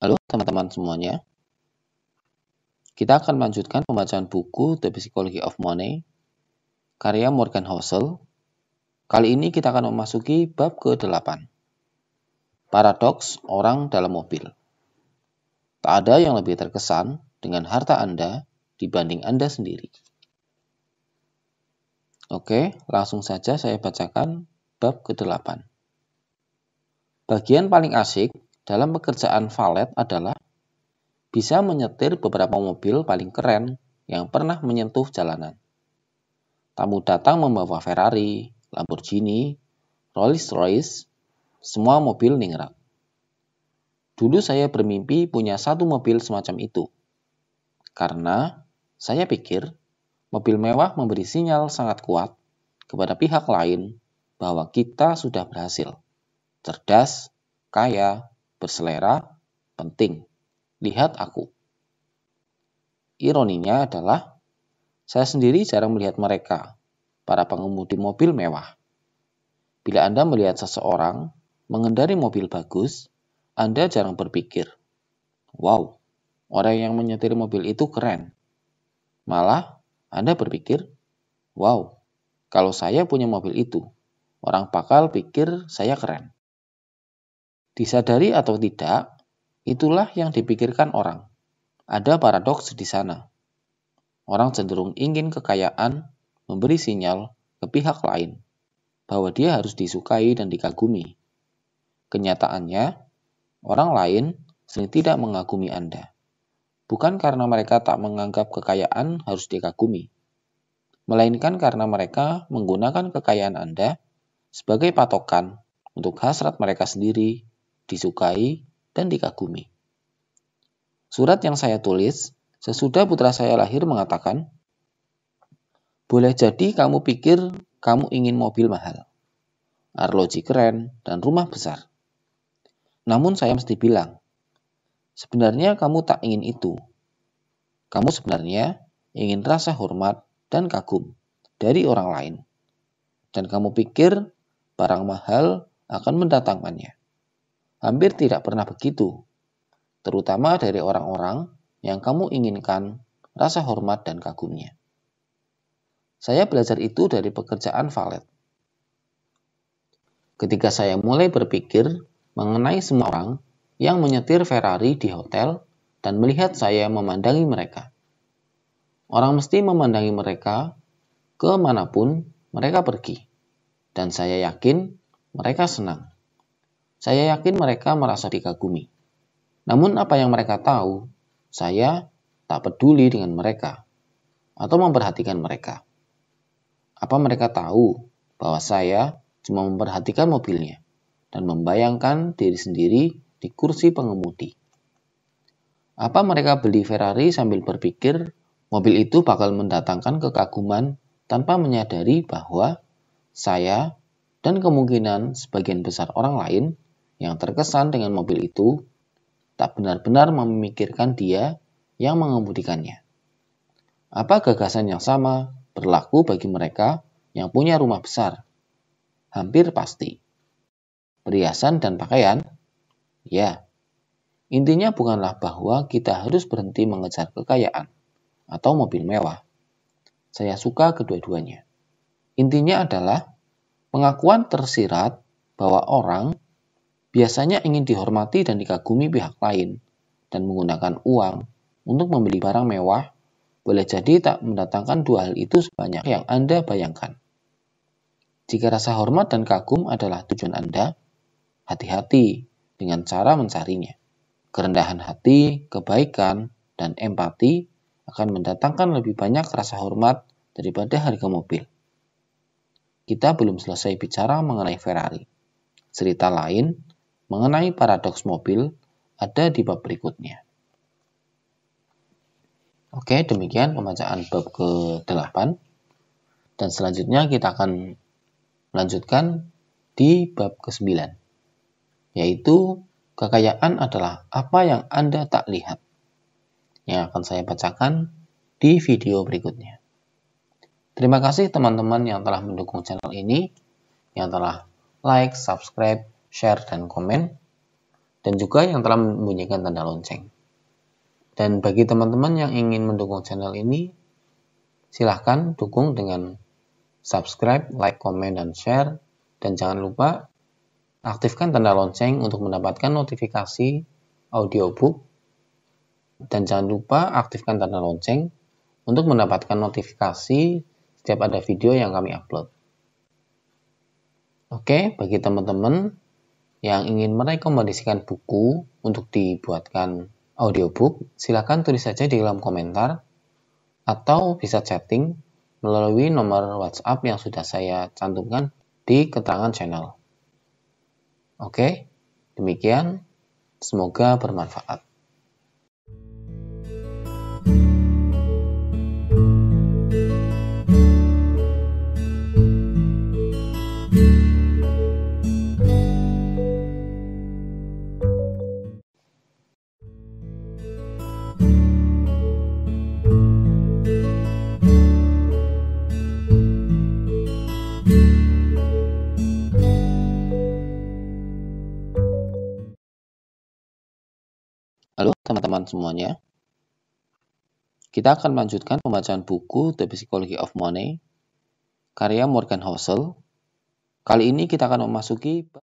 Halo teman-teman semuanya. Kita akan melanjutkan pembacaan buku The Psychology of Money karya Morgan Housel. Kali ini kita akan memasuki bab ke-8. Paradoks orang dalam mobil. Tak ada yang lebih terkesan dengan harta Anda dibanding Anda sendiri. Oke, langsung saja saya bacakan bab ke-8. Bagian paling asik dalam pekerjaan valet adalah bisa menyetir beberapa mobil paling keren yang pernah menyentuh jalanan. Tamu datang membawa Ferrari, Lamborghini, Rolls-Royce, semua mobil ningrat. Dulu saya bermimpi punya satu mobil semacam itu. Karena saya pikir mobil mewah memberi sinyal sangat kuat kepada pihak lain bahwa kita sudah berhasil, cerdas, kaya, berselera, penting. Lihat aku. Ironinya adalah, saya sendiri jarang melihat mereka, para pengemudi mobil mewah. Bila Anda melihat seseorang mengendari mobil bagus, Anda jarang berpikir, wow, orang yang menyetir mobil itu keren. Malah, Anda berpikir, wow, kalau saya punya mobil itu, orang bakal pikir saya keren. Disadari atau tidak, itulah yang dipikirkan orang. Ada paradoks di sana. Orang cenderung ingin kekayaan memberi sinyal ke pihak lain bahwa dia harus disukai dan dikagumi. Kenyataannya, orang lain sering tidak mengagumi Anda. Bukan karena mereka tak menganggap kekayaan harus dikagumi, melainkan karena mereka menggunakan kekayaan Anda sebagai patokan untuk hasrat mereka sendiri disukai, dan dikagumi. Surat yang saya tulis sesudah putra saya lahir mengatakan, boleh jadi kamu pikir kamu ingin mobil mahal, arloji keren, dan rumah besar. Namun saya mesti bilang, sebenarnya kamu tak ingin itu. Kamu sebenarnya ingin rasa hormat dan kagum dari orang lain. Dan kamu pikir barang mahal akan mendatangkannya hampir tidak pernah begitu, terutama dari orang-orang yang kamu inginkan rasa hormat dan kagumnya. Saya belajar itu dari pekerjaan valet. Ketika saya mulai berpikir mengenai semua orang yang menyetir Ferrari di hotel dan melihat saya memandangi mereka. Orang mesti memandangi mereka kemanapun mereka pergi, dan saya yakin mereka senang. Saya yakin mereka merasa dikagumi. Namun apa yang mereka tahu, saya tak peduli dengan mereka atau memperhatikan mereka. Apa mereka tahu bahwa saya cuma memperhatikan mobilnya dan membayangkan diri sendiri di kursi pengemudi? Apa mereka beli Ferrari sambil berpikir mobil itu bakal mendatangkan kekaguman tanpa menyadari bahwa saya dan kemungkinan sebagian besar orang lain yang terkesan dengan mobil itu tak benar-benar memikirkan dia yang mengemudikannya. Apa gagasan yang sama berlaku bagi mereka yang punya rumah besar? Hampir pasti. Perhiasan dan pakaian? Ya. Intinya bukanlah bahwa kita harus berhenti mengejar kekayaan atau mobil mewah. Saya suka kedua-duanya. Intinya adalah pengakuan tersirat bahwa orang biasanya ingin dihormati dan dikagumi pihak lain dan menggunakan uang untuk membeli barang mewah, boleh jadi tak mendatangkan dua hal itu sebanyak yang Anda bayangkan. Jika rasa hormat dan kagum adalah tujuan Anda, hati-hati dengan cara mencarinya. Kerendahan hati, kebaikan, dan empati akan mendatangkan lebih banyak rasa hormat daripada harga mobil. Kita belum selesai bicara mengenai Ferrari. Cerita lain mengenai paradoks mobil ada di bab berikutnya. Oke, demikian pembacaan bab ke-8. Dan selanjutnya kita akan melanjutkan di bab ke-9, yaitu kekayaan adalah apa yang Anda tak lihat, yang akan saya bacakan di video berikutnya. Terima kasih teman-teman yang telah mendukung channel ini, yang telah like, subscribe, share, dan komen, dan juga yang telah membunyikan tanda lonceng. Dan bagi teman-teman yang ingin mendukung channel ini, silahkan dukung dengan subscribe, like, komen, dan share. Dan jangan lupa aktifkan tanda lonceng untuk mendapatkan notifikasi audiobook. Dan jangan lupa aktifkan tanda lonceng untuk mendapatkan notifikasi setiap ada video yang kami upload. Oke, bagi teman-teman yang ingin merekomendasikan buku untuk dibuatkan audiobook, silakan tulis saja di kolom komentar atau bisa chatting melalui nomor WhatsApp yang sudah saya cantumkan di keterangan channel. Oke, demikian. Semoga bermanfaat. Halo teman-teman semuanya. Kita akan melanjutkan pembacaan buku The Psychology of Money karya Morgan Housel. Kali ini kita akan memasuki